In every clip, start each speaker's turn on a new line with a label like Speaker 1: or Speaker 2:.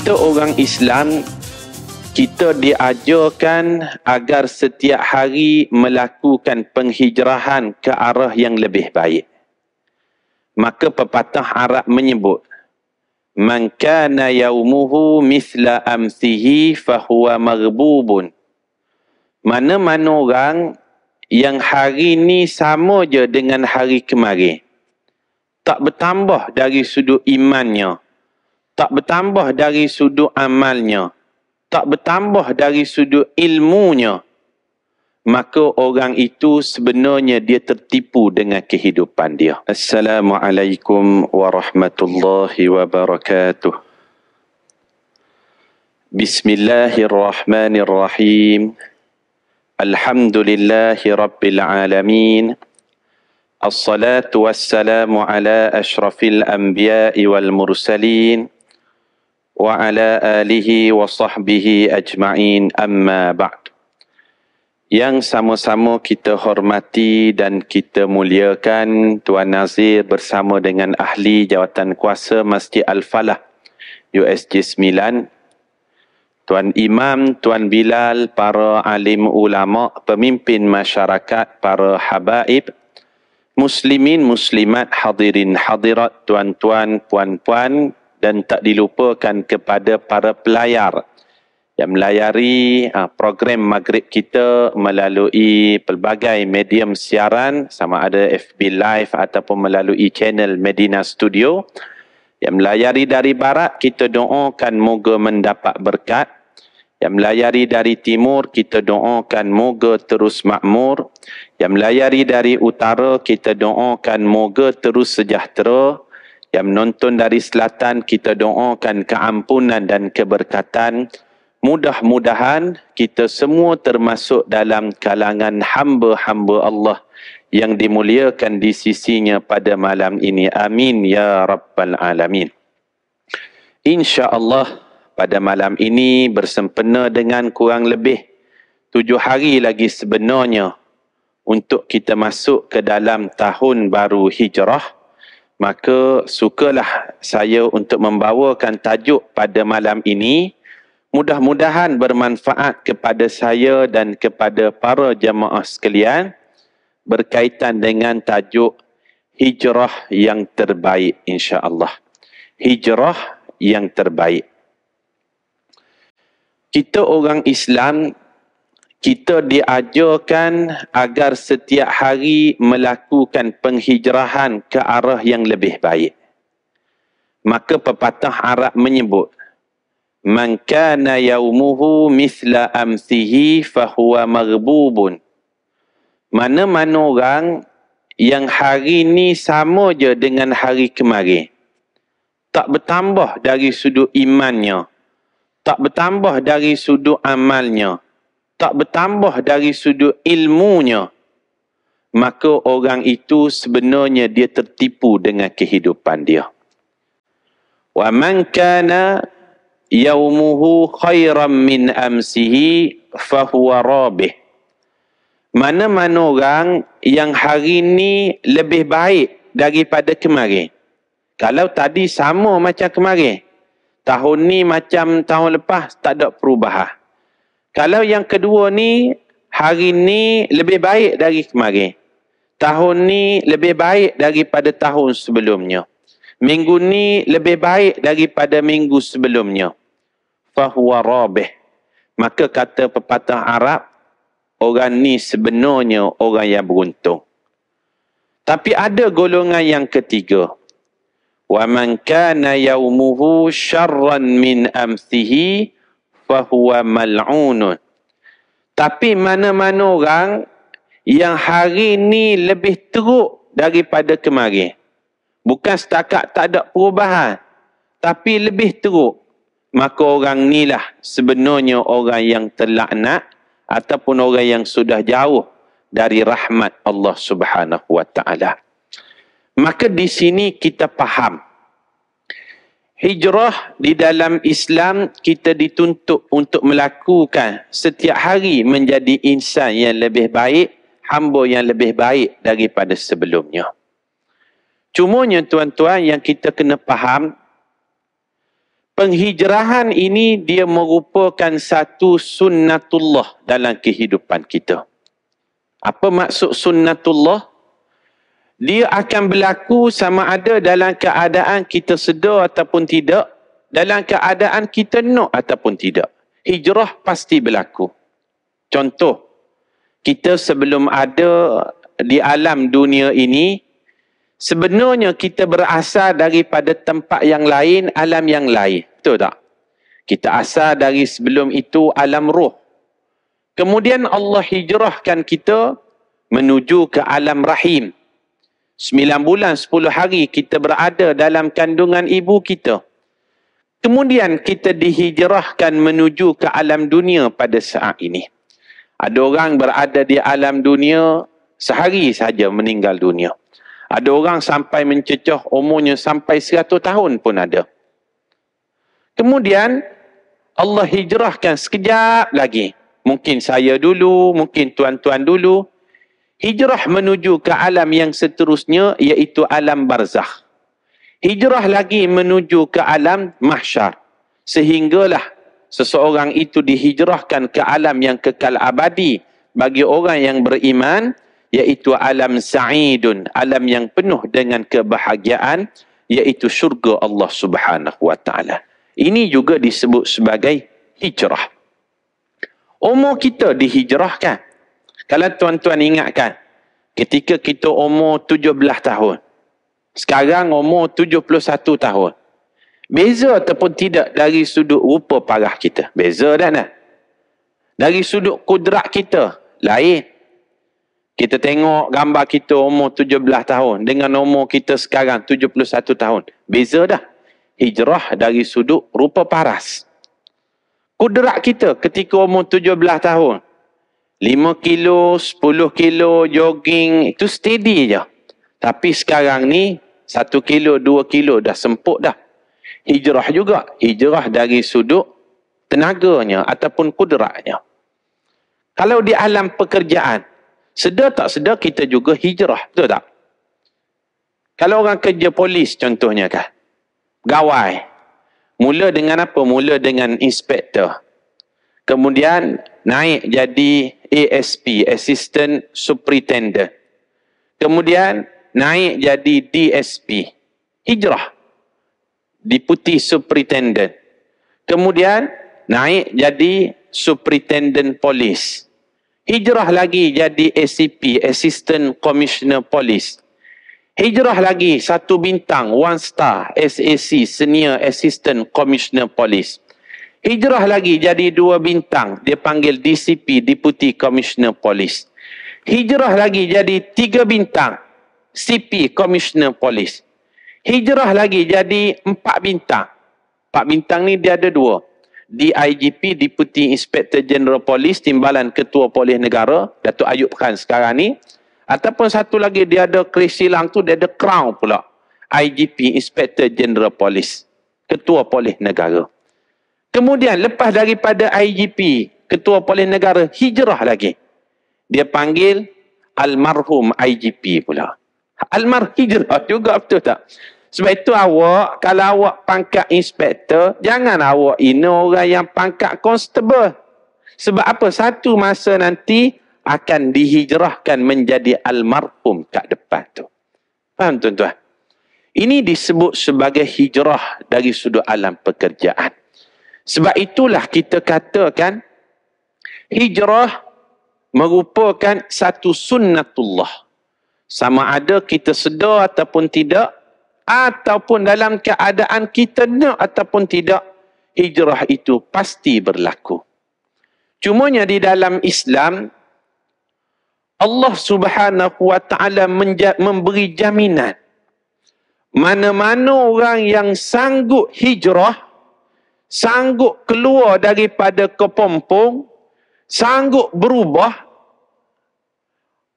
Speaker 1: kita orang Islam kita diajarkan agar setiap hari melakukan penghijrahan ke arah yang lebih baik. Maka pepatah Arab menyebut, Man kana yaumuhu misla amsihi fahuwa marbubun. Mana-mana orang yang hari ini sama je dengan hari kemarin. Tak bertambah dari sudut imannya, tak bertambah dari sudut amalnya tak bertambah dari sudut ilmunya maka orang itu sebenarnya dia tertipu dengan kehidupan dia assalamualaikum warahmatullahi wabarakatuh bismillahirrahmanirrahim alhamdulillahi rabbil alamin الصلاه والسلام على اشرف الانبياء والمرسلين وعلى آله وصحبه أجمعين أما بعد Yang sama-sama kita hormati dan kita muliakan Tuan Nazir bersama dengan ahli jawatan kuasa Masjid Al-Falah USJ 9 Tuan Imam, Tuan Bilal, para alim ulama, pemimpin masyarakat, para habaib, muslimin muslimat hadirin hadirat tuan-tuan puan-puan dan tak dilupakan kepada para pelayar yang melayari uh, program Maghrib kita melalui pelbagai medium siaran sama ada FB Live ataupun melalui channel Medina Studio yang melayari dari barat kita doakan moga mendapat berkat yang melayari dari timur kita doakan moga terus makmur yang melayari dari utara kita doakan moga terus sejahtera yang menonton dari selatan kita doakan keampunan dan keberkatan mudah-mudahan kita semua termasuk dalam kalangan hamba-hamba Allah yang dimuliakan di sisinya pada malam ini amin ya rabbal alamin insyaallah pada malam ini bersempena dengan kurang lebih tujuh hari lagi sebenarnya untuk kita masuk ke dalam tahun baru hijrah maka sukalah saya untuk membawakan tajuk pada malam ini mudah-mudahan bermanfaat kepada saya dan kepada para jemaah sekalian berkaitan dengan tajuk hijrah yang terbaik insya-Allah hijrah yang terbaik kita orang Islam kita diajarkan agar setiap hari melakukan penghijrahan ke arah yang lebih baik. Maka pepatah Arab menyebut, Man kana yaumuhu misla amsihi fahuwa marbubun. Mana-mana orang yang hari ini sama je dengan hari kemarin. Tak bertambah dari sudut imannya. Tak bertambah dari sudut amalnya tak bertambah dari sudut ilmunya maka orang itu sebenarnya dia tertipu dengan kehidupan dia wa man kana yaumuhu khairan min amsihi fa huwa rabih mana-mana orang yang hari ini lebih baik daripada kemarin kalau tadi sama macam kemarin tahun ni macam tahun lepas tak ada perubahan kalau yang kedua ni, hari ni lebih baik dari kemarin. Tahun ni lebih baik daripada tahun sebelumnya. Minggu ni lebih baik daripada minggu sebelumnya. Fahuwa rabih. Maka kata pepatah Arab, orang ni sebenarnya orang yang beruntung. Tapi ada golongan yang ketiga. وَمَنْ kana يَوْمُهُ شَرًّا min أَمْثِهِ fahuwa mal'unun. Tapi mana-mana orang yang hari ni lebih teruk daripada kemarin. Bukan setakat tak ada perubahan. Tapi lebih teruk. Maka orang ni lah sebenarnya orang yang terlaknat ataupun orang yang sudah jauh dari rahmat Allah Subhanahu Wa Taala. Maka di sini kita faham Hijrah di dalam Islam kita dituntut untuk melakukan setiap hari menjadi insan yang lebih baik, hamba yang lebih baik daripada sebelumnya. Cuma yang tuan-tuan yang kita kena faham, penghijrahan ini dia merupakan satu sunnatullah dalam kehidupan kita. Apa maksud sunnatullah? dia akan berlaku sama ada dalam keadaan kita sedar ataupun tidak dalam keadaan kita nak ataupun tidak hijrah pasti berlaku contoh kita sebelum ada di alam dunia ini sebenarnya kita berasal daripada tempat yang lain alam yang lain betul tak kita asal dari sebelum itu alam roh kemudian Allah hijrahkan kita menuju ke alam rahim Sembilan bulan sepuluh hari kita berada dalam kandungan ibu kita. Kemudian kita dihijrahkan menuju ke alam dunia pada saat ini. Ada orang berada di alam dunia sehari saja meninggal dunia. Ada orang sampai mencecah umurnya sampai 100 tahun pun ada. Kemudian Allah hijrahkan sekejap lagi. Mungkin saya dulu, mungkin tuan-tuan dulu, Hijrah menuju ke alam yang seterusnya iaitu alam barzakh. Hijrah lagi menuju ke alam mahsyar. Sehinggalah seseorang itu dihijrahkan ke alam yang kekal abadi bagi orang yang beriman iaitu alam sa'idun, alam yang penuh dengan kebahagiaan iaitu syurga Allah Subhanahu wa taala. Ini juga disebut sebagai hijrah. Umur kita dihijrahkan. Kalau tuan-tuan ingatkan, ketika kita umur 17 tahun, sekarang umur 71 tahun, beza ataupun tidak dari sudut rupa parah kita? Beza dah nak. Dari sudut kudrat kita, lain. Kita tengok gambar kita umur 17 tahun dengan umur kita sekarang 71 tahun. Beza dah. Hijrah dari sudut rupa paras. Kudrat kita ketika umur 17 tahun 5 kilo, 10 kilo, jogging, itu steady je. Tapi sekarang ni, 1 kilo, 2 kilo dah sempuk dah. Hijrah juga. Hijrah dari sudut tenaganya ataupun kudratnya. Kalau di alam pekerjaan, sedar tak sedar kita juga hijrah. Betul tak? Kalau orang kerja polis contohnya kan. Gawai. Mula dengan apa? Mula dengan inspektor. Kemudian naik jadi ASP, Assistant Superintendent. Kemudian naik jadi DSP, hijrah, Deputy Superintendent. Kemudian naik jadi Superintendent Polis. Hijrah lagi jadi ACP, Assistant Commissioner Polis. Hijrah lagi satu bintang, one star, SAC, Senior Assistant Commissioner Police. Hijrah lagi jadi dua bintang. Dia panggil DCP, Deputy Commissioner Polis. Hijrah lagi jadi tiga bintang. CP, Commissioner Polis. Hijrah lagi jadi empat bintang. Empat bintang ni dia ada dua. DIGP, Deputy Inspector General Polis, Timbalan Ketua Polis Negara, Datuk Ayub Khan sekarang ni. Ataupun satu lagi dia ada keris silang tu, dia ada crown pula. IGP, Inspector General Polis, Ketua Polis Negara. Kemudian lepas daripada IGP, Ketua Polis Negara hijrah lagi. Dia panggil almarhum IGP pula. Almar hijrah juga betul tak? Sebab itu awak, kalau awak pangkat inspektor, jangan awak ini orang yang pangkat constable. Sebab apa? Satu masa nanti akan dihijrahkan menjadi almarhum kat depan tu. Faham tuan-tuan? Ini disebut sebagai hijrah dari sudut alam pekerjaan. Sebab itulah kita katakan hijrah merupakan satu sunnatullah. Sama ada kita sedar ataupun tidak ataupun dalam keadaan kita nak ataupun tidak hijrah itu pasti berlaku. Cumanya di dalam Islam Allah Subhanahu wa taala memberi jaminan mana-mana orang yang sanggup hijrah sanggup keluar daripada kepompong, sanggup berubah,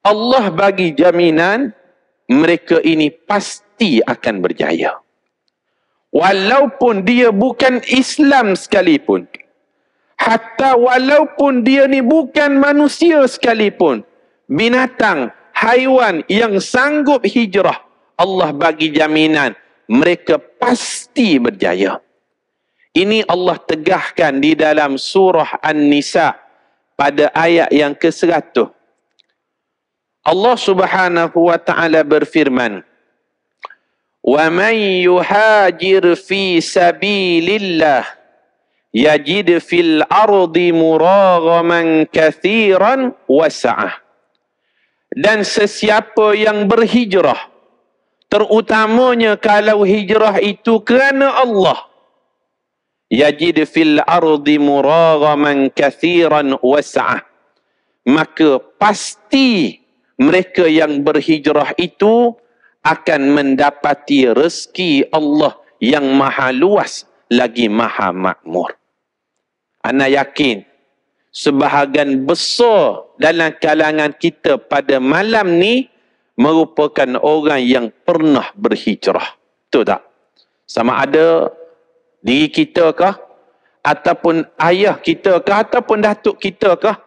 Speaker 1: Allah bagi jaminan mereka ini pasti akan berjaya. Walaupun dia bukan Islam sekalipun. Hatta walaupun dia ni bukan manusia sekalipun. Binatang, haiwan yang sanggup hijrah. Allah bagi jaminan mereka pasti berjaya. Ini Allah tegahkan di dalam surah An-Nisa pada ayat yang ke-100. Allah Subhanahu wa taala berfirman, "Wa man yuhajir fi sabilillah yajid fil ardi muragaman katsiran wasa'ah." Dan sesiapa yang berhijrah terutamanya kalau hijrah itu kerana Allah, yajid fil ardi muragaman kathiran wasa'ah. Maka pasti mereka yang berhijrah itu akan mendapati rezeki Allah yang maha luas lagi maha makmur. Ana yakin sebahagian besar dalam kalangan kita pada malam ni merupakan orang yang pernah berhijrah. Betul tak? Sama ada diri kita kah ataupun ayah kita kah ataupun datuk kita kah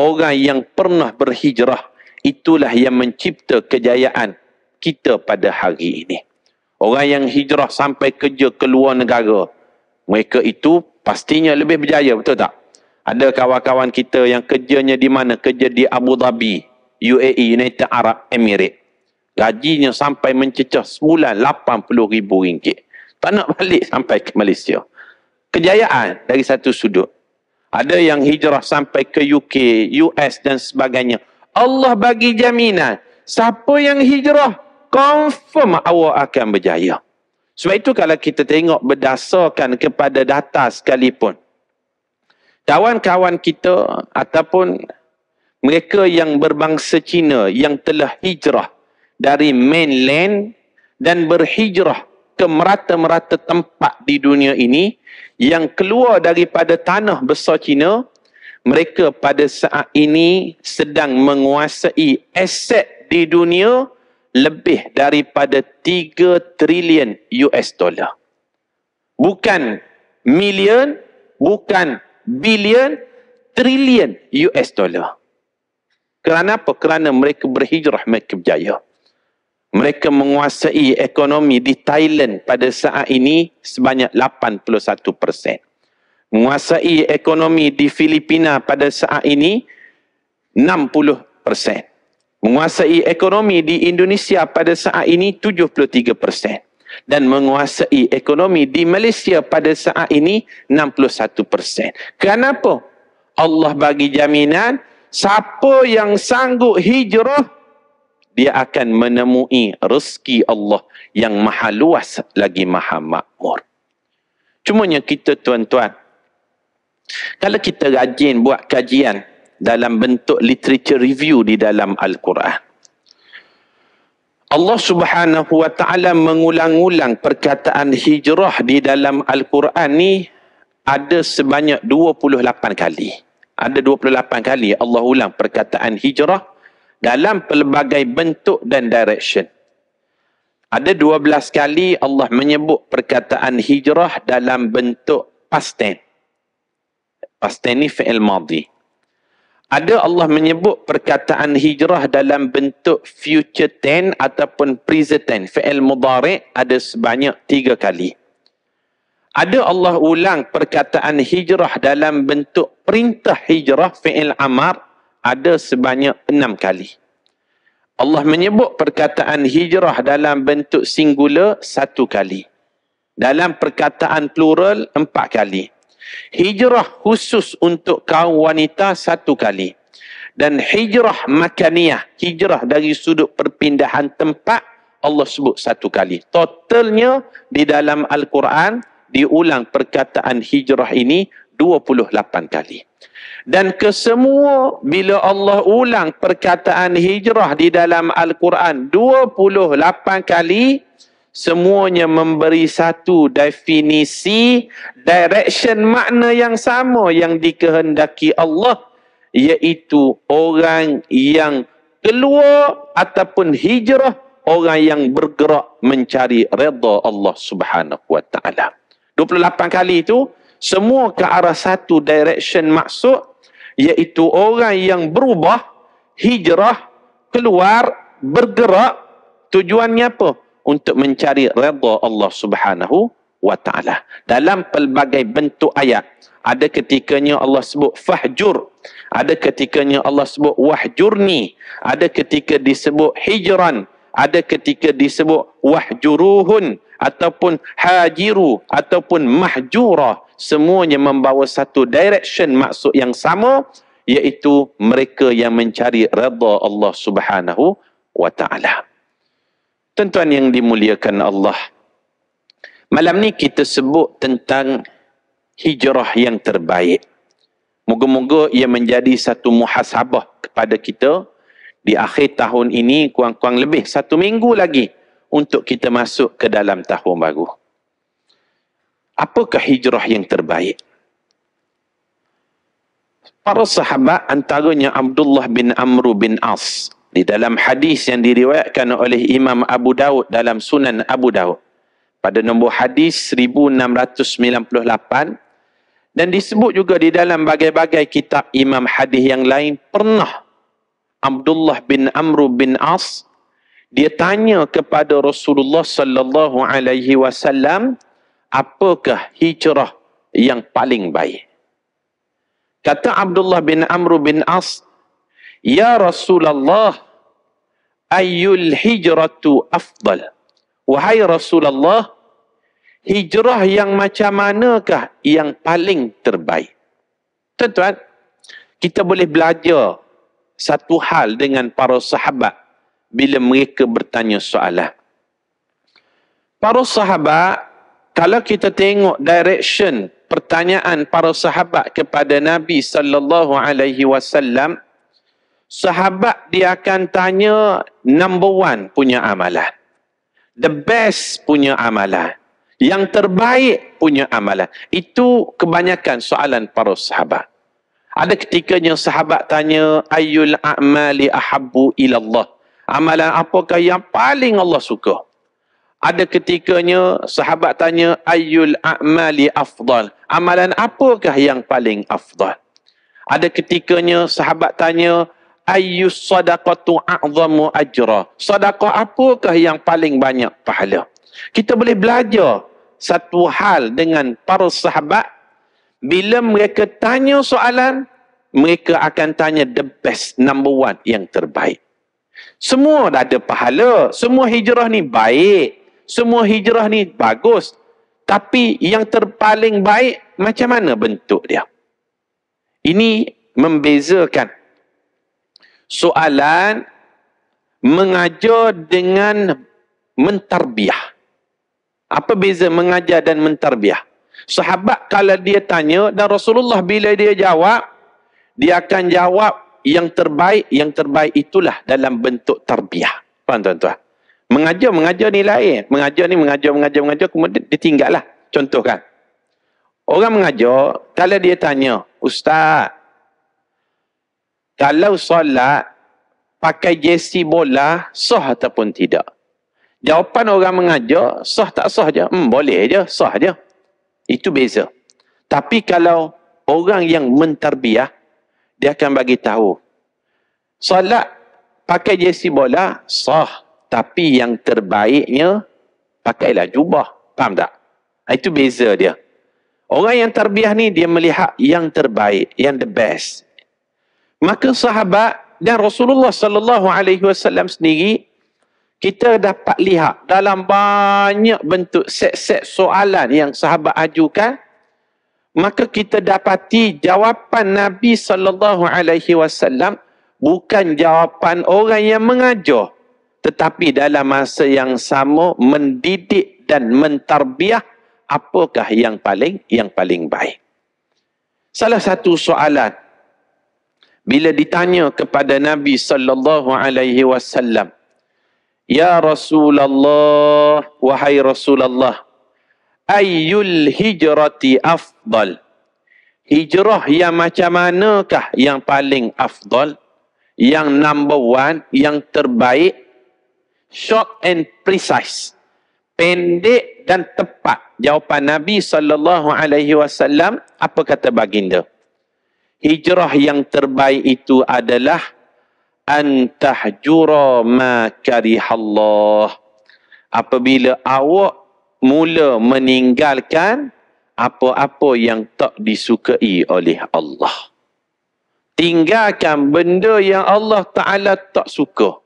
Speaker 1: orang yang pernah berhijrah itulah yang mencipta kejayaan kita pada hari ini orang yang hijrah sampai kerja ke luar negara mereka itu pastinya lebih berjaya betul tak ada kawan-kawan kita yang kerjanya di mana kerja di Abu Dhabi UAE United Arab Emirates gajinya sampai mencecah sebulan 80 ribu ringgit tak nak balik sampai ke Malaysia. Kejayaan dari satu sudut. Ada yang hijrah sampai ke UK, US dan sebagainya. Allah bagi jaminan. Siapa yang hijrah, confirm awak akan berjaya. Sebab itu kalau kita tengok berdasarkan kepada data sekalipun. Kawan-kawan kita ataupun mereka yang berbangsa Cina yang telah hijrah dari mainland dan berhijrah ke merata-merata tempat di dunia ini yang keluar daripada tanah besar China mereka pada saat ini sedang menguasai aset di dunia lebih daripada 3 trilion US dollar bukan million bukan billion trilion US dollar kerana apa kerana mereka berhijrah mereka berjaya mereka menguasai ekonomi di Thailand pada saat ini sebanyak 81%. Menguasai ekonomi di Filipina pada saat ini 60%. Menguasai ekonomi di Indonesia pada saat ini 73%. Dan menguasai ekonomi di Malaysia pada saat ini 61%. Kenapa? Allah bagi jaminan siapa yang sanggup hijrah dia akan menemui rezeki Allah yang maha luas lagi maha makmur. Cuma yang kita tuan-tuan, kalau kita rajin buat kajian dalam bentuk literature review di dalam Al-Quran, Allah subhanahu wa ta'ala mengulang-ulang perkataan hijrah di dalam Al-Quran ni ada sebanyak 28 kali. Ada 28 kali Allah ulang perkataan hijrah dalam pelbagai bentuk dan direction. Ada dua belas kali Allah menyebut perkataan hijrah dalam bentuk pasten, tense. Past tense ni fi'il madhi. Ada Allah menyebut perkataan hijrah dalam bentuk future ten ataupun present tense. Fi'il mudhari' ada sebanyak tiga kali. Ada Allah ulang perkataan hijrah dalam bentuk perintah hijrah fi'il amar ada sebanyak enam kali. Allah menyebut perkataan hijrah dalam bentuk singular satu kali. Dalam perkataan plural empat kali. Hijrah khusus untuk kaum wanita satu kali. Dan hijrah makaniyah, hijrah dari sudut perpindahan tempat Allah sebut satu kali. Totalnya di dalam Al-Quran diulang perkataan hijrah ini 28 kali dan kesemua bila Allah ulang perkataan hijrah di dalam Al-Quran 28 kali semuanya memberi satu definisi direction makna yang sama yang dikehendaki Allah iaitu orang yang keluar ataupun hijrah orang yang bergerak mencari reda Allah Subhanahu wa taala 28 kali itu semua ke arah satu direction maksud iaitu orang yang berubah hijrah keluar bergerak tujuannya apa untuk mencari redha Allah Subhanahu wa taala dalam pelbagai bentuk ayat ada ketikanya Allah sebut fahjur ada ketikanya Allah sebut wahjurni ada ketika disebut hijran ada ketika disebut wahjuruhun ataupun hajiru ataupun mahjurah semuanya membawa satu direction maksud yang sama iaitu mereka yang mencari redha Allah Subhanahu wa taala. Tuan-tuan yang dimuliakan Allah. Malam ni kita sebut tentang hijrah yang terbaik. Moga-moga ia menjadi satu muhasabah kepada kita di akhir tahun ini kurang-kurang lebih satu minggu lagi untuk kita masuk ke dalam tahun baru apakah hijrah yang terbaik? Para sahabat antaranya Abdullah bin Amru bin As di dalam hadis yang diriwayatkan oleh Imam Abu Daud dalam Sunan Abu Daud pada nombor hadis 1698 dan disebut juga di dalam bagai-bagai kitab Imam Hadis yang lain pernah Abdullah bin Amru bin As dia tanya kepada Rasulullah sallallahu alaihi wasallam apakah hijrah yang paling baik? Kata Abdullah bin Amr bin As, Ya Rasulullah, ayyul hijratu afdal. Wahai Rasulullah, hijrah yang macam manakah yang paling terbaik? Tuan-tuan, kita boleh belajar satu hal dengan para sahabat bila mereka bertanya soalan. Para sahabat kalau kita tengok direction pertanyaan para sahabat kepada Nabi sallallahu alaihi wasallam sahabat dia akan tanya number one punya amalan the best punya amalan yang terbaik punya amalan itu kebanyakan soalan para sahabat ada ketikanya sahabat tanya ayyul a'mali ahabbu ila Allah amalan apakah yang paling Allah suka ada ketikanya sahabat tanya ayyul a'mali afdal amalan apakah yang paling afdal ada ketikanya sahabat tanya ayyus sadaqatu a'zamu ajra sedekah apakah yang paling banyak pahala kita boleh belajar satu hal dengan para sahabat bila mereka tanya soalan mereka akan tanya the best number one yang terbaik semua dah ada pahala semua hijrah ni baik semua hijrah ni bagus. Tapi yang terpaling baik macam mana bentuk dia? Ini membezakan soalan mengajar dengan mentarbiah. Apa beza mengajar dan mentarbiah? Sahabat kalau dia tanya dan Rasulullah bila dia jawab, dia akan jawab yang terbaik, yang terbaik itulah dalam bentuk tarbiah. Faham tuan-tuan? Mengajar, mengajar ni lain. Mengajar ni mengajar, mengajar, mengajar. Kemudian dia tinggal lah. Contoh kan. Orang mengajar, kalau dia tanya, Ustaz, kalau solat pakai jersey bola, sah ataupun tidak? Jawapan orang mengajar, sah tak sah je? Hmm, boleh je, sah je. Itu beza. Tapi kalau orang yang mentarbiah, dia akan bagi tahu. Solat pakai jersey bola, sah tapi yang terbaiknya pakailah jubah. Faham tak? Itu beza dia. Orang yang terbiah ni dia melihat yang terbaik, yang the best. Maka sahabat dan Rasulullah sallallahu alaihi wasallam sendiri kita dapat lihat dalam banyak bentuk set-set soalan yang sahabat ajukan maka kita dapati jawapan Nabi sallallahu alaihi wasallam bukan jawapan orang yang mengajar tetapi dalam masa yang sama mendidik dan mentarbiah apakah yang paling yang paling baik. Salah satu soalan bila ditanya kepada Nabi sallallahu alaihi wasallam Ya Rasulullah wahai Rasulullah ayyul hijrati afdal Hijrah yang macam manakah yang paling afdal yang number one, yang terbaik short and precise. Pendek dan tepat jawapan Nabi sallallahu alaihi wasallam apa kata baginda? Hijrah yang terbaik itu adalah antahjura ma karihallah. Apabila awak mula meninggalkan apa-apa yang tak disukai oleh Allah. Tinggalkan benda yang Allah Ta'ala tak suka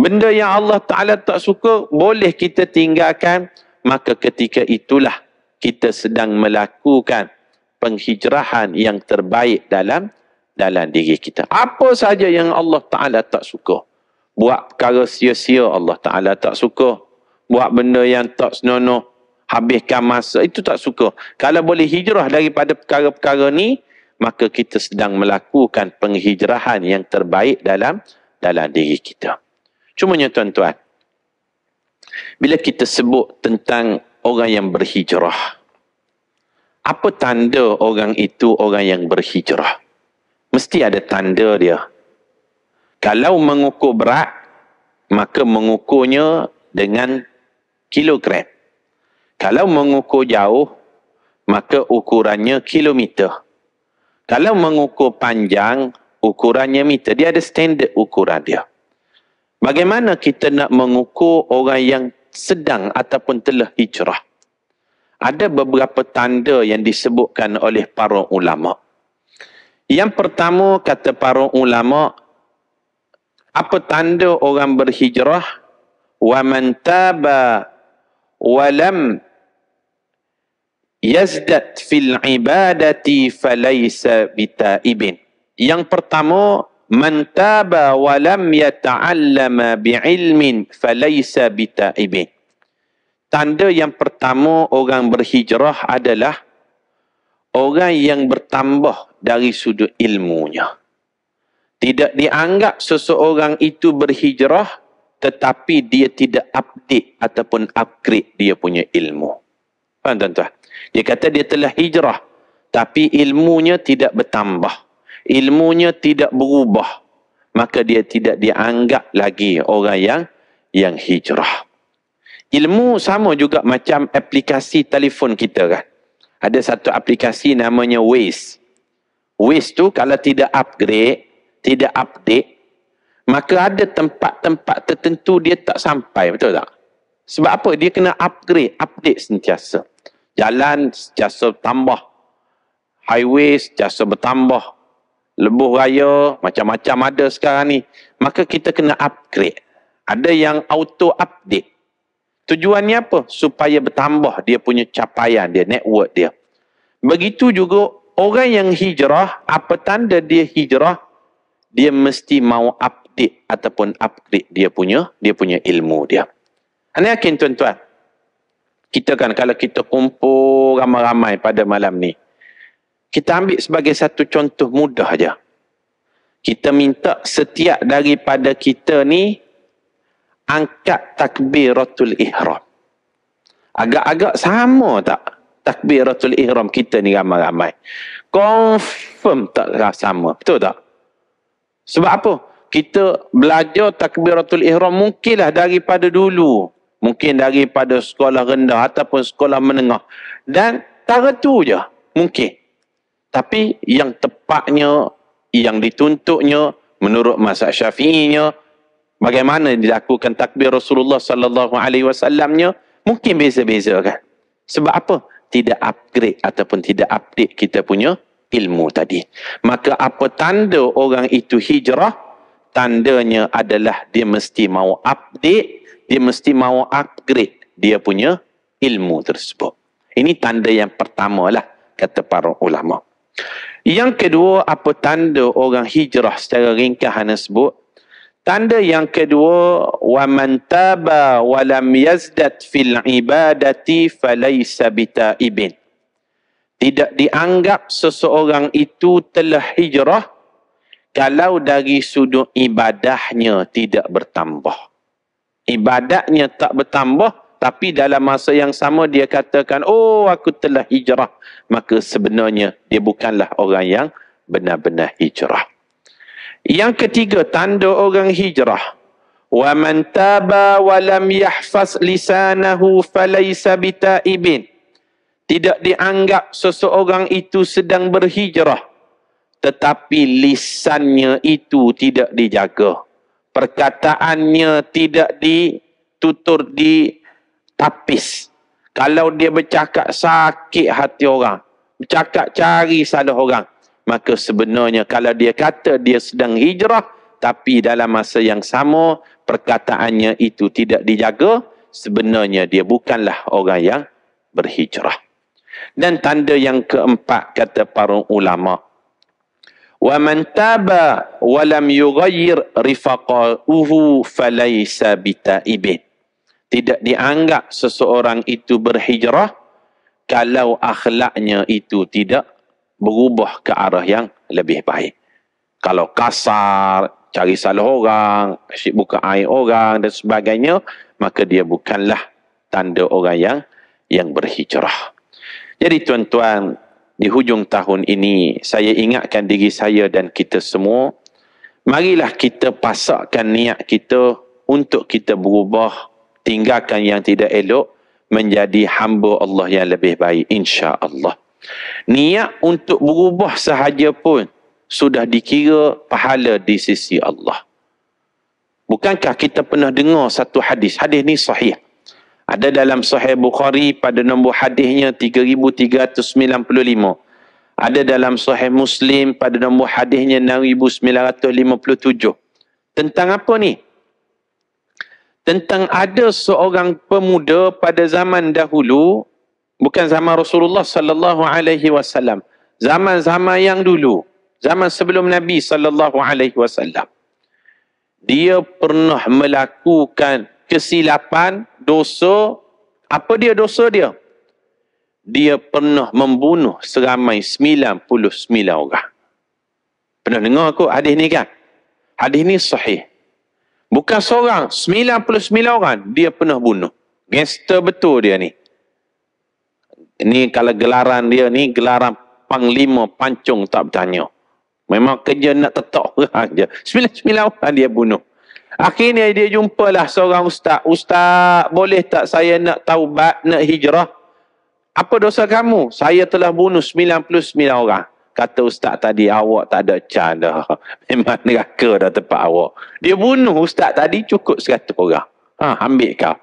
Speaker 1: benda yang Allah Ta'ala tak suka, boleh kita tinggalkan, maka ketika itulah kita sedang melakukan penghijrahan yang terbaik dalam dalam diri kita. Apa saja yang Allah Ta'ala tak suka. Buat perkara sia-sia Allah Ta'ala tak suka. Buat benda yang tak senonoh. Habiskan masa. Itu tak suka. Kalau boleh hijrah daripada perkara-perkara ni, maka kita sedang melakukan penghijrahan yang terbaik dalam dalam diri kita. Cumanya tuan-tuan, bila kita sebut tentang orang yang berhijrah, apa tanda orang itu orang yang berhijrah? Mesti ada tanda dia. Kalau mengukur berat, maka mengukurnya dengan kilogram. Kalau mengukur jauh, maka ukurannya kilometer. Kalau mengukur panjang, ukurannya meter. Dia ada standard ukuran dia. Bagaimana kita nak mengukur orang yang sedang ataupun telah hijrah? Ada beberapa tanda yang disebutkan oleh para ulama. Yang pertama kata para ulama, apa tanda orang berhijrah? Wa man taba wa lam yazdat fil ibadati falaysa bitaibin. Yang pertama, Man taba wa lam yata'allama bi'ilmin falaysa bita'ibin. Tanda yang pertama orang berhijrah adalah orang yang bertambah dari sudut ilmunya. Tidak dianggap seseorang itu berhijrah tetapi dia tidak update ataupun upgrade dia punya ilmu. Faham tuan-tuan? Dia kata dia telah hijrah tapi ilmunya tidak bertambah ilmunya tidak berubah maka dia tidak dianggap lagi orang yang yang hijrah ilmu sama juga macam aplikasi telefon kita kan ada satu aplikasi namanya Waze Waze tu kalau tidak upgrade tidak update maka ada tempat-tempat tertentu dia tak sampai betul tak sebab apa dia kena upgrade update sentiasa jalan sentiasa tambah highway sentiasa bertambah lebuh raya, macam-macam ada sekarang ni. Maka kita kena upgrade. Ada yang auto update. Tujuannya apa? Supaya bertambah dia punya capaian dia, network dia. Begitu juga orang yang hijrah, apa tanda dia hijrah? Dia mesti mau update ataupun upgrade dia punya, dia punya ilmu dia. Anda yakin tuan-tuan? Kita kan kalau kita kumpul ramai-ramai pada malam ni kita ambil sebagai satu contoh mudah aja. Kita minta setiap daripada kita ni angkat takbir takbiratul ihram. Agak-agak sama tak Takbir takbiratul ihram kita ni ramai-ramai. Confirm tak lah sama. Betul tak? Sebab apa? Kita belajar takbir takbiratul ihram mungkinlah daripada dulu. Mungkin daripada sekolah rendah ataupun sekolah menengah. Dan tak tu je. Mungkin. Tapi yang tepatnya, yang dituntutnya menurut mazhab Syafi'inya bagaimana dilakukan takbir Rasulullah sallallahu alaihi wasallamnya mungkin beza-beza kan. Sebab apa? Tidak upgrade ataupun tidak update kita punya ilmu tadi. Maka apa tanda orang itu hijrah? Tandanya adalah dia mesti mau update, dia mesti mau upgrade dia punya ilmu tersebut. Ini tanda yang pertama lah kata para ulama'. Yang kedua, apa tanda orang hijrah secara ringkas hanya sebut? Tanda yang kedua, wa man taba wa lam yazdat fil ibadati falaysa bitaibin. Tidak dianggap seseorang itu telah hijrah kalau dari sudut ibadahnya tidak bertambah. Ibadahnya tak bertambah, tapi dalam masa yang sama dia katakan oh aku telah hijrah maka sebenarnya dia bukanlah orang yang benar-benar hijrah yang ketiga tanda orang hijrah wa man taba wa lam yahfaz lisanahu falaysa bitaibin tidak dianggap seseorang itu sedang berhijrah tetapi lisannya itu tidak dijaga perkataannya tidak ditutur di tapis. Kalau dia bercakap sakit hati orang, bercakap cari salah orang, maka sebenarnya kalau dia kata dia sedang hijrah, tapi dalam masa yang sama perkataannya itu tidak dijaga, sebenarnya dia bukanlah orang yang berhijrah. Dan tanda yang keempat kata para ulama. Wa man taba wa lam yughayyir rifaqahu falaysa bita'ibin tidak dianggap seseorang itu berhijrah kalau akhlaknya itu tidak berubah ke arah yang lebih baik. Kalau kasar, cari salah orang, asyik buka air orang dan sebagainya, maka dia bukanlah tanda orang yang yang berhijrah. Jadi tuan-tuan, di hujung tahun ini, saya ingatkan diri saya dan kita semua, marilah kita pasakkan niat kita untuk kita berubah tinggalkan yang tidak elok menjadi hamba Allah yang lebih baik insya Allah. Niat untuk berubah sahaja pun sudah dikira pahala di sisi Allah. Bukankah kita pernah dengar satu hadis? Hadis ni sahih. Ada dalam Sahih Bukhari pada nombor hadisnya 3395. Ada dalam Sahih Muslim pada nombor hadisnya 6957. Tentang apa ni? tentang ada seorang pemuda pada zaman dahulu bukan zaman Rasulullah sallallahu alaihi wasallam zaman-zaman yang dulu zaman sebelum Nabi sallallahu alaihi wasallam dia pernah melakukan kesilapan dosa apa dia dosa dia dia pernah membunuh seramai 99 orang pernah dengar aku hadis ni kan hadis ni sahih Bukan seorang, 99 orang dia pernah bunuh. Gangster betul dia ni. Ini kalau gelaran dia ni, gelaran panglima pancung tak bertanya. Memang kerja nak tetap orang je. 99 orang dia bunuh. Akhirnya dia jumpalah seorang ustaz. Ustaz, boleh tak saya nak taubat, nak hijrah? Apa dosa kamu? Saya telah bunuh 99 orang kata ustaz tadi awak tak ada can dah. Memang neraka dah tempat awak. Dia bunuh ustaz tadi cukup 100 orang. Ha, ambil kau.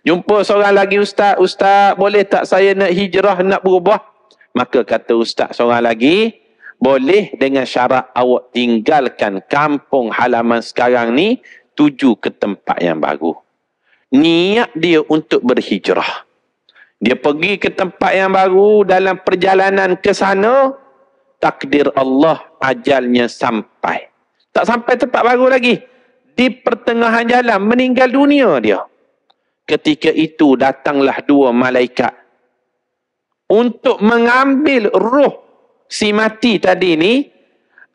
Speaker 1: Jumpa seorang lagi ustaz, ustaz boleh tak saya nak hijrah, nak berubah? Maka kata ustaz seorang lagi, boleh dengan syarat awak tinggalkan kampung halaman sekarang ni, tuju ke tempat yang baru. Niat dia untuk berhijrah. Dia pergi ke tempat yang baru dalam perjalanan ke sana, takdir Allah ajalnya sampai. Tak sampai tempat baru lagi. Di pertengahan jalan meninggal dunia dia. Ketika itu datanglah dua malaikat untuk mengambil ruh si mati tadi ni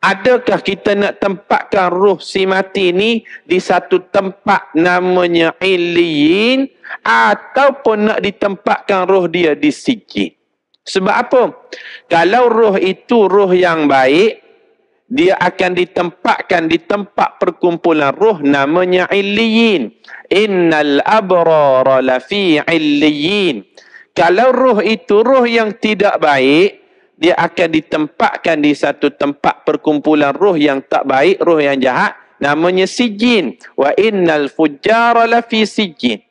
Speaker 1: adakah kita nak tempatkan ruh si mati ni di satu tempat namanya Iliyin ataupun nak ditempatkan ruh dia di sikit sebab apa? Kalau roh itu roh yang baik, dia akan ditempatkan di tempat perkumpulan roh namanya illiyin. Innal abrara lafi illiyin. Kalau roh itu roh yang tidak baik, dia akan ditempatkan di satu tempat perkumpulan roh yang tak baik, roh yang jahat namanya sijin. Wa innal fujjara lafi sijin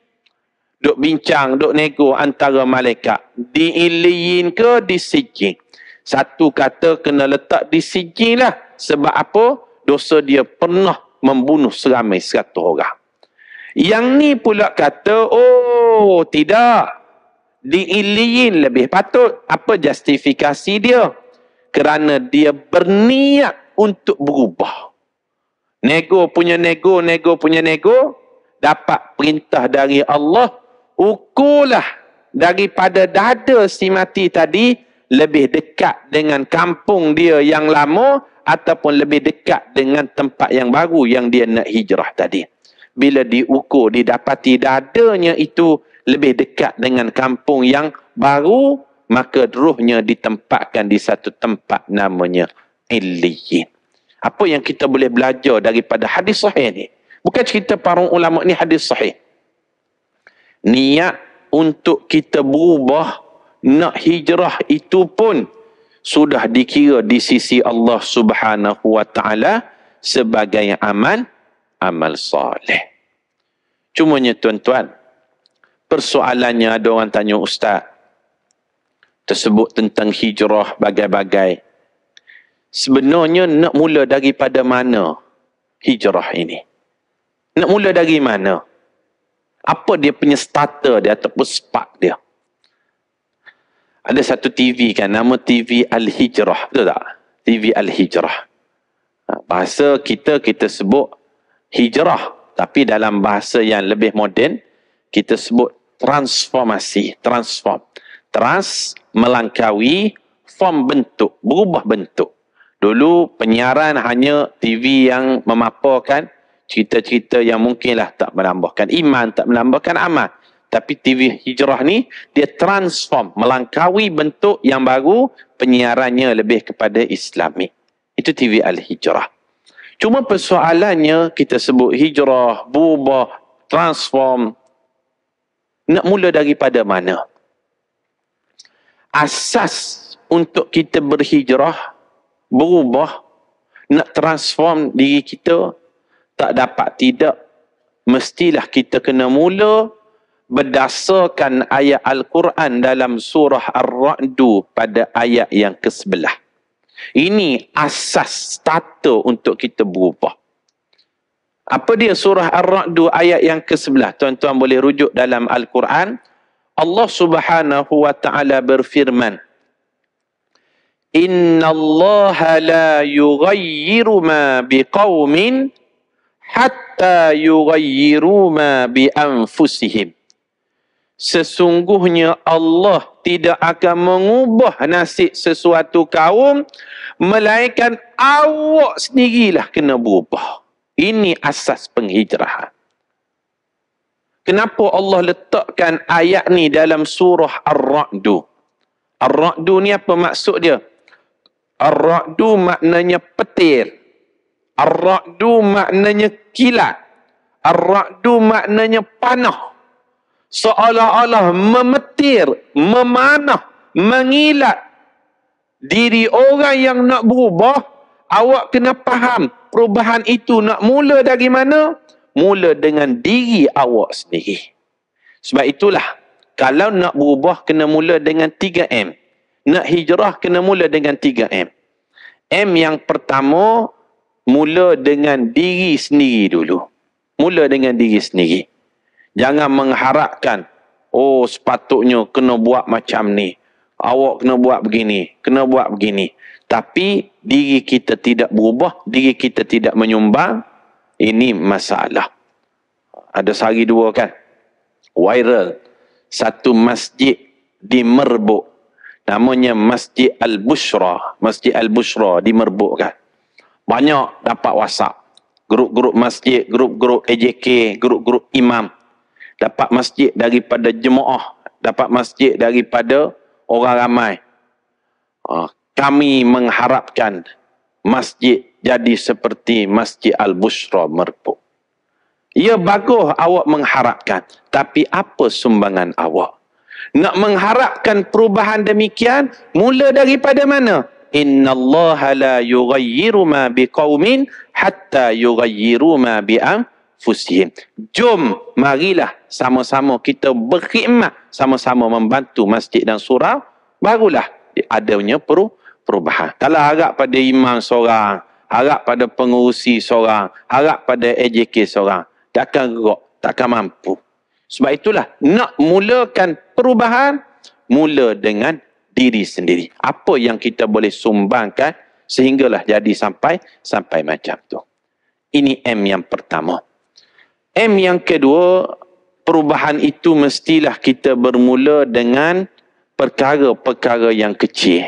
Speaker 1: duk bincang, duk nego antara malaikat. Diiliin ke disijin? Satu kata kena letak disijin lah. Sebab apa? Dosa dia pernah membunuh seramai satu orang. Yang ni pula kata, oh tidak. Diiliin lebih patut. Apa justifikasi dia? Kerana dia berniat untuk berubah. Nego punya nego, nego punya nego. Dapat perintah dari Allah ukurlah daripada dada si mati tadi lebih dekat dengan kampung dia yang lama ataupun lebih dekat dengan tempat yang baru yang dia nak hijrah tadi. Bila diukur, didapati dadanya itu lebih dekat dengan kampung yang baru, maka ruhnya ditempatkan di satu tempat namanya Illiyin. Apa yang kita boleh belajar daripada hadis sahih ni? Bukan cerita para ulama ni hadis sahih niat untuk kita berubah nak hijrah itu pun sudah dikira di sisi Allah Subhanahu wa taala sebagai aman amal soleh. Cumanya tuan-tuan, persoalannya ada orang tanya ustaz tersebut tentang hijrah bagai-bagai. Sebenarnya nak mula daripada mana hijrah ini? Nak mula dari mana? Apa dia punya starter dia ataupun spark dia? Ada satu TV kan, nama TV Al-Hijrah. Betul tak? TV Al-Hijrah. Ha, bahasa kita, kita sebut hijrah. Tapi dalam bahasa yang lebih moden, kita sebut transformasi. Transform. Trans melangkawi form bentuk, berubah bentuk. Dulu penyiaran hanya TV yang memaparkan cerita-cerita yang mungkinlah tak menambahkan iman, tak menambahkan amal. Tapi TV Hijrah ni dia transform, melangkawi bentuk yang baru penyiarannya lebih kepada Islamik. Itu TV Al-Hijrah. Cuma persoalannya kita sebut hijrah, bubah, transform. Nak mula daripada mana? Asas untuk kita berhijrah, berubah, nak transform diri kita tak dapat tidak mestilah kita kena mula berdasarkan ayat al-Quran dalam surah Ar-Ra'd pada ayat yang ke-11. Ini asas starter untuk kita berubah. Apa dia surah ar Ra'du ayat yang ke-11? Tuan-tuan boleh rujuk dalam al-Quran. Allah Subhanahu wa taala berfirman Inna Allah la yughayyiru ma biqaumin hatta yughayyiru ma bi anfusihim sesungguhnya Allah tidak akan mengubah nasib sesuatu kaum melainkan awak sendirilah kena berubah ini asas penghijrahan kenapa Allah letakkan ayat ni dalam surah ar-ra'd ar-ra'd ni apa maksud dia ar-ra'd maknanya petir Ar-ra'du maknanya kilat. Ar-ra'du maknanya panah. Seolah-olah memetir, memanah, mengilat diri orang yang nak berubah, awak kena faham perubahan itu nak mula dari mana? Mula dengan diri awak sendiri. Sebab itulah, kalau nak berubah kena mula dengan 3M. Nak hijrah kena mula dengan 3M. M yang pertama mula dengan diri sendiri dulu. Mula dengan diri sendiri. Jangan mengharapkan, oh sepatutnya kena buat macam ni. Awak kena buat begini, kena buat begini. Tapi diri kita tidak berubah, diri kita tidak menyumbang, ini masalah. Ada sehari dua kan, viral. Satu masjid di Merbuk. Namanya Masjid Al-Bushra. Masjid Al-Bushra di Merbuk kan. Banyak dapat WhatsApp. Grup-grup masjid, grup-grup AJK, grup-grup imam. Dapat masjid daripada jemaah. Dapat masjid daripada orang ramai. Ah, kami mengharapkan masjid jadi seperti Masjid Al-Bushra Merpuk. Ya bagus awak mengharapkan. Tapi apa sumbangan awak? Nak mengharapkan perubahan demikian mula daripada mana? Inna Allah la yugayiru ma bi kaumin hatta yugayiru ma bi am fusihim. Jom, marilah sama-sama kita berkhidmat, sama-sama membantu masjid dan surau, barulah adanya peru perubahan. Kalau harap pada imam seorang, harap pada pengurusi seorang, harap pada AJK seorang, takkan gerak, takkan mampu. Sebab itulah, nak mulakan perubahan, mula dengan diri sendiri. Apa yang kita boleh sumbangkan sehinggalah jadi sampai sampai macam tu. Ini M yang pertama. M yang kedua, perubahan itu mestilah kita bermula dengan perkara-perkara yang kecil.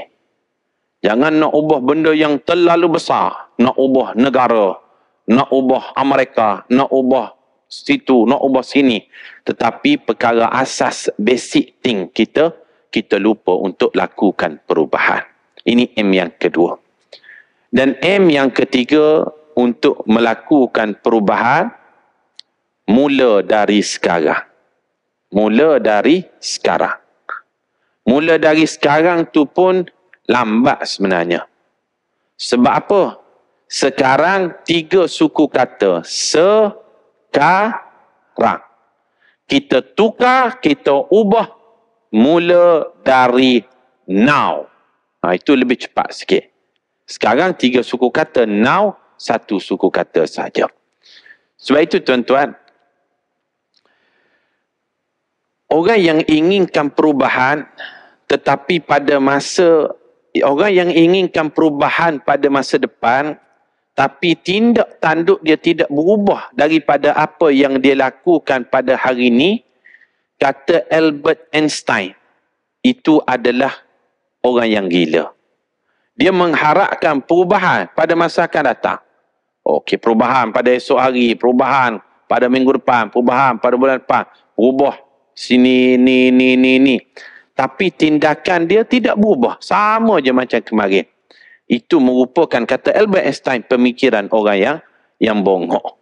Speaker 1: Jangan nak ubah benda yang terlalu besar. Nak ubah negara, nak ubah Amerika, nak ubah situ, nak ubah sini. Tetapi perkara asas basic thing kita kita lupa untuk lakukan perubahan. Ini M yang kedua. Dan M yang ketiga untuk melakukan perubahan mula dari sekarang. Mula dari sekarang. Mula dari sekarang tu pun lambat sebenarnya. Sebab apa? Sekarang tiga suku kata sekarang. Kita tukar, kita ubah mula dari now. Ha, itu lebih cepat sikit. Sekarang tiga suku kata now, satu suku kata saja. Sebab itu tuan-tuan, orang yang inginkan perubahan tetapi pada masa orang yang inginkan perubahan pada masa depan tapi tindak tanduk dia tidak berubah daripada apa yang dia lakukan pada hari ini, kata Albert Einstein itu adalah orang yang gila. Dia mengharapkan perubahan pada masa akan datang. Okey, perubahan pada esok hari, perubahan pada minggu depan, perubahan pada bulan depan. Ubah sini, ni, ni, ni, ni. Tapi tindakan dia tidak berubah. Sama je macam kemarin. Itu merupakan kata Albert Einstein pemikiran orang yang yang bongok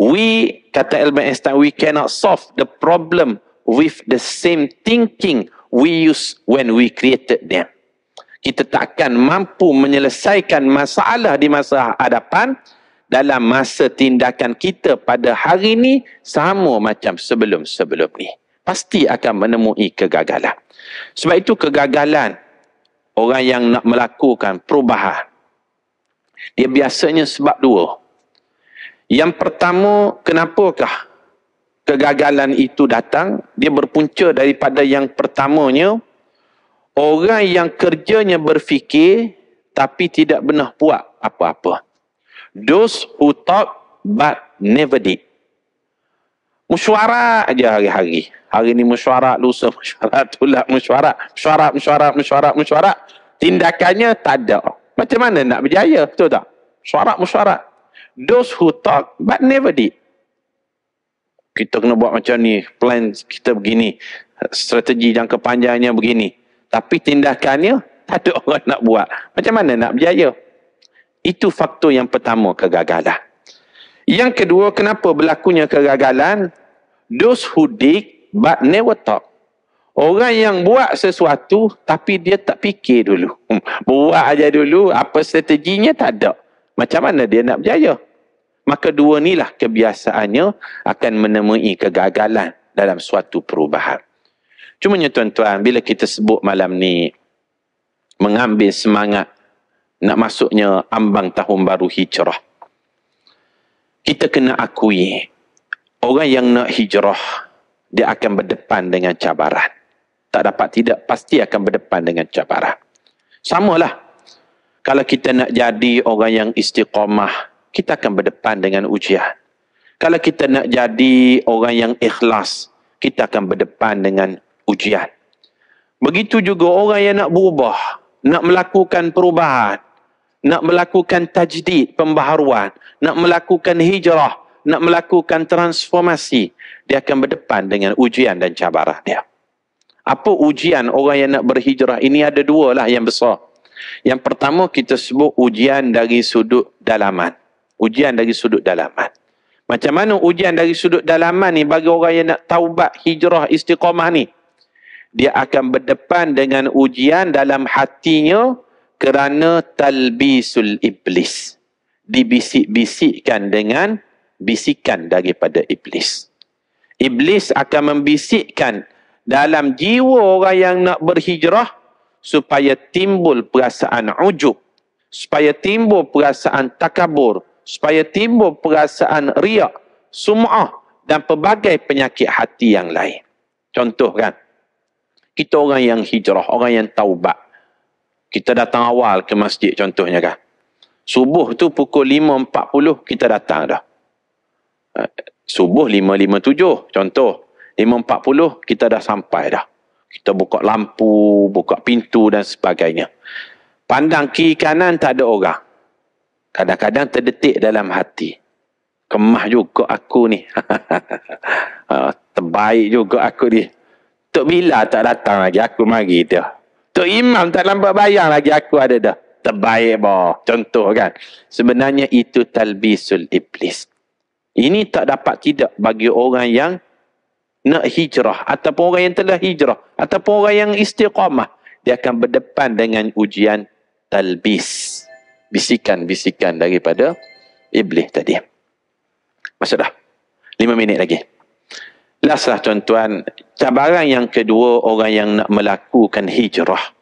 Speaker 1: we kata Albert Einstein we cannot solve the problem with the same thinking we use when we created them kita takkan mampu menyelesaikan masalah di masa hadapan dalam masa tindakan kita pada hari ini sama macam sebelum-sebelum ni pasti akan menemui kegagalan sebab itu kegagalan orang yang nak melakukan perubahan dia biasanya sebab dua yang pertama, kenapakah kegagalan itu datang? Dia berpunca daripada yang pertamanya, orang yang kerjanya berfikir tapi tidak pernah buat apa-apa. Those who talk but never did. Musyarak aja hari-hari. Hari ini musyarak, lusa musyarak, tulak musyarak. Musyarak, musyarak, musyarak, musyarak. Tindakannya tak ada. Macam mana nak berjaya? Betul tak? Suarak, musyarak those who talk but never did. Kita kena buat macam ni, plan kita begini, strategi jangka panjangnya begini. Tapi tindakannya tak ada orang nak buat. Macam mana nak berjaya? Itu faktor yang pertama kegagalan. Yang kedua, kenapa berlakunya kegagalan? Those who dig but never talk. Orang yang buat sesuatu tapi dia tak fikir dulu. Buat aja dulu, apa strateginya tak ada. Macam mana dia nak berjaya? maka dua ni lah kebiasaannya akan menemui kegagalan dalam suatu perubahan. Cuma ni tuan-tuan, bila kita sebut malam ni mengambil semangat nak masuknya ambang tahun baru hijrah. Kita kena akui orang yang nak hijrah dia akan berdepan dengan cabaran. Tak dapat tidak pasti akan berdepan dengan cabaran. Samalah kalau kita nak jadi orang yang istiqamah kita akan berdepan dengan ujian. Kalau kita nak jadi orang yang ikhlas, kita akan berdepan dengan ujian. Begitu juga orang yang nak berubah, nak melakukan perubahan, nak melakukan tajdid, pembaharuan, nak melakukan hijrah, nak melakukan transformasi, dia akan berdepan dengan ujian dan cabaran dia. Apa ujian orang yang nak berhijrah ini ada dua lah yang besar. Yang pertama kita sebut ujian dari sudut dalaman ujian dari sudut dalaman. Macam mana ujian dari sudut dalaman ni bagi orang yang nak taubat, hijrah, istiqamah ni? Dia akan berdepan dengan ujian dalam hatinya kerana talbisul iblis. Dibisik-bisikkan dengan bisikan daripada iblis. Iblis akan membisikkan dalam jiwa orang yang nak berhijrah supaya timbul perasaan ujub supaya timbul perasaan takabur, supaya timbul perasaan riak, sum'ah dan pelbagai penyakit hati yang lain. Contoh kan, kita orang yang hijrah, orang yang taubat. Kita datang awal ke masjid contohnya kan. Subuh tu pukul 5.40 kita datang dah. Eh, subuh 5.57 contoh. 5.40 kita dah sampai dah. Kita buka lampu, buka pintu dan sebagainya. Pandang kiri kanan tak ada orang. Kadang-kadang terdetik dalam hati. Kemah juga aku ni. Ah, terbaik juga aku ni. Tok Bila tak datang lagi, aku mari dia. Tok Imam tak nampak bayang lagi, aku ada dah. Terbaik bah. Contoh kan. Sebenarnya itu talbisul iblis. Ini tak dapat tidak bagi orang yang nak hijrah. Ataupun orang yang telah hijrah. Ataupun orang yang istiqamah. Dia akan berdepan dengan ujian talbis. Talbis bisikan-bisikan daripada iblis tadi. Masuklah. Lima minit lagi. Lastlah tuan-tuan, cabaran yang kedua orang yang nak melakukan hijrah.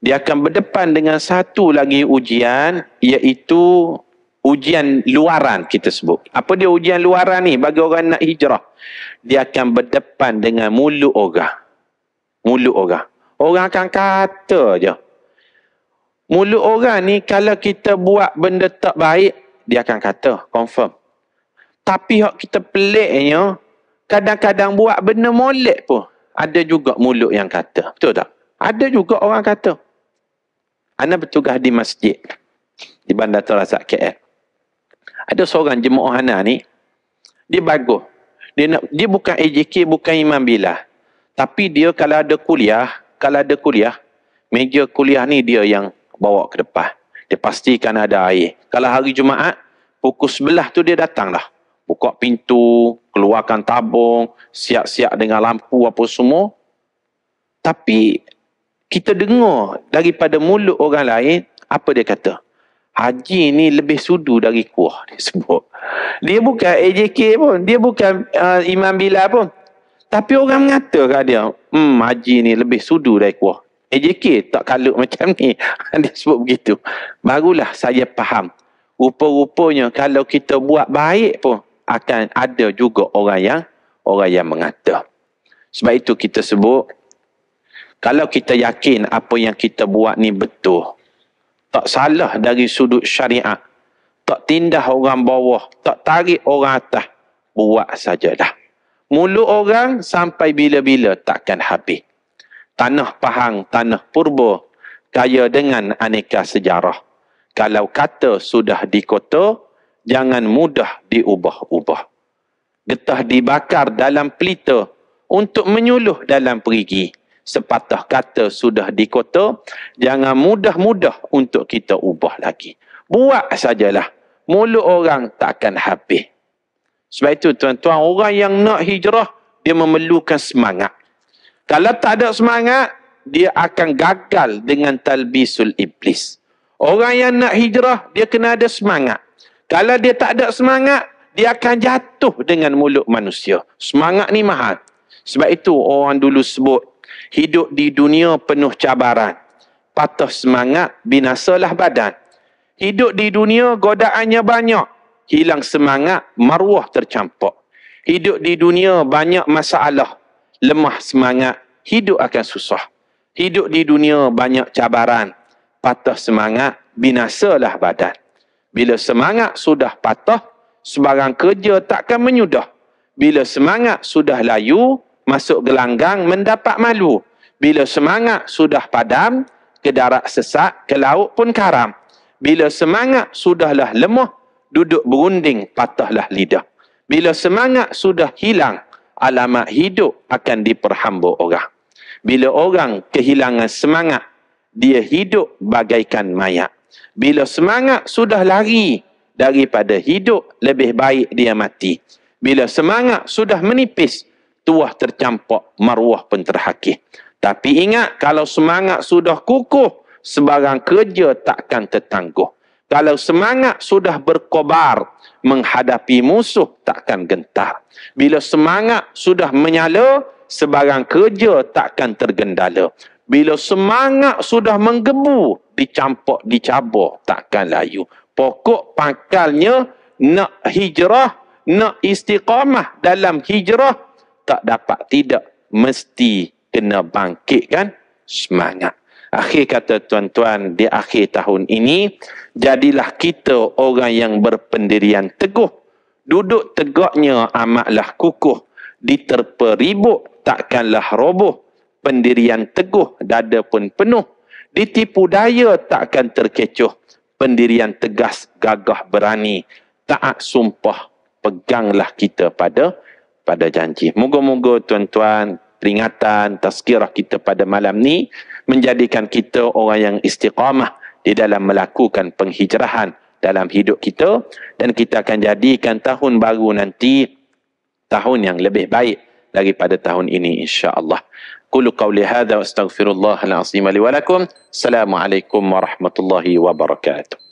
Speaker 1: Dia akan berdepan dengan satu lagi ujian iaitu ujian luaran kita sebut. Apa dia ujian luaran ni bagi orang nak hijrah? Dia akan berdepan dengan mulut orang. Mulut orang. Orang akan kata je. Mulut orang ni kalau kita buat benda tak baik, dia akan kata, confirm. Tapi hak kita peliknya, kadang-kadang buat benda molek pun. Ada juga mulut yang kata. Betul tak? Ada juga orang kata. Ana bertugas di masjid. Di Bandar Terazak KL. Ada seorang jemaah Ana ni. Dia bagus. Dia, nak, dia bukan AJK, bukan Imam Bila. Tapi dia kalau ada kuliah, kalau ada kuliah, meja kuliah ni dia yang bawa ke depan. Dia pastikan ada air. Kalau hari Jumaat, pukul sebelah tu dia datang dah. Buka pintu, keluarkan tabung, siap-siap dengan lampu apa semua. Tapi kita dengar daripada mulut orang lain, apa dia kata? Haji ni lebih sudu dari kuah dia sebut. Dia bukan AJK pun. Dia bukan uh, Imam Bilal pun. Tapi orang mengatakan dia, hmm, haji ni lebih sudu dari kuah. AJK tak kalut macam ni. Dia sebut begitu. Barulah saya faham. Rupa-rupanya kalau kita buat baik pun akan ada juga orang yang orang yang mengata. Sebab itu kita sebut kalau kita yakin apa yang kita buat ni betul. Tak salah dari sudut syariah. Tak tindah orang bawah. Tak tarik orang atas. Buat sajalah. Mulut orang sampai bila-bila takkan habis tanah pahang, tanah purba, kaya dengan aneka sejarah. Kalau kata sudah dikota, jangan mudah diubah-ubah. Getah dibakar dalam pelita untuk menyuluh dalam perigi. Sepatah kata sudah dikota, jangan mudah-mudah untuk kita ubah lagi. Buat sajalah. Mulut orang takkan habis. Sebab itu tuan-tuan, orang yang nak hijrah, dia memerlukan semangat. Kalau tak ada semangat, dia akan gagal dengan talbisul iblis. Orang yang nak hijrah, dia kena ada semangat. Kalau dia tak ada semangat, dia akan jatuh dengan mulut manusia. Semangat ni mahal. Sebab itu orang dulu sebut, hidup di dunia penuh cabaran. Patah semangat, binasalah badan. Hidup di dunia, godaannya banyak. Hilang semangat, maruah tercampak. Hidup di dunia, banyak masalah lemah semangat, hidup akan susah. Hidup di dunia banyak cabaran. Patah semangat, binasalah badan. Bila semangat sudah patah, sebarang kerja takkan menyudah. Bila semangat sudah layu, masuk gelanggang mendapat malu. Bila semangat sudah padam, ke darat sesak, ke laut pun karam. Bila semangat sudahlah lemah, duduk berunding patahlah lidah. Bila semangat sudah hilang, alamat hidup akan diperhamba orang. Bila orang kehilangan semangat, dia hidup bagaikan mayat. Bila semangat sudah lari daripada hidup, lebih baik dia mati. Bila semangat sudah menipis, tuah tercampak, maruah pun terhakih. Tapi ingat, kalau semangat sudah kukuh, sebarang kerja takkan tertangguh. Kalau semangat sudah berkobar menghadapi musuh takkan gentar. Bila semangat sudah menyala sebarang kerja takkan tergendala. Bila semangat sudah menggebu dicampak dicabur takkan layu. Pokok pangkalnya nak hijrah, nak istiqamah dalam hijrah tak dapat tidak mesti kena bangkitkan semangat. Akhir kata tuan-tuan di akhir tahun ini, jadilah kita orang yang berpendirian teguh. Duduk tegaknya amatlah kukuh. Diterpa ribut, takkanlah roboh. Pendirian teguh, dada pun penuh. Ditipu daya, takkan terkecoh. Pendirian tegas, gagah berani. Taat sumpah, peganglah kita pada pada janji. Moga-moga tuan-tuan, peringatan, tazkirah kita pada malam ni, menjadikan kita orang yang istiqamah di dalam melakukan penghijrahan dalam hidup kita dan kita akan jadikan tahun baru nanti tahun yang lebih baik daripada tahun ini insya-Allah. Qulu qawli hadha wa astaghfirullah al-azim li wa lakum. Assalamualaikum warahmatullahi wabarakatuh.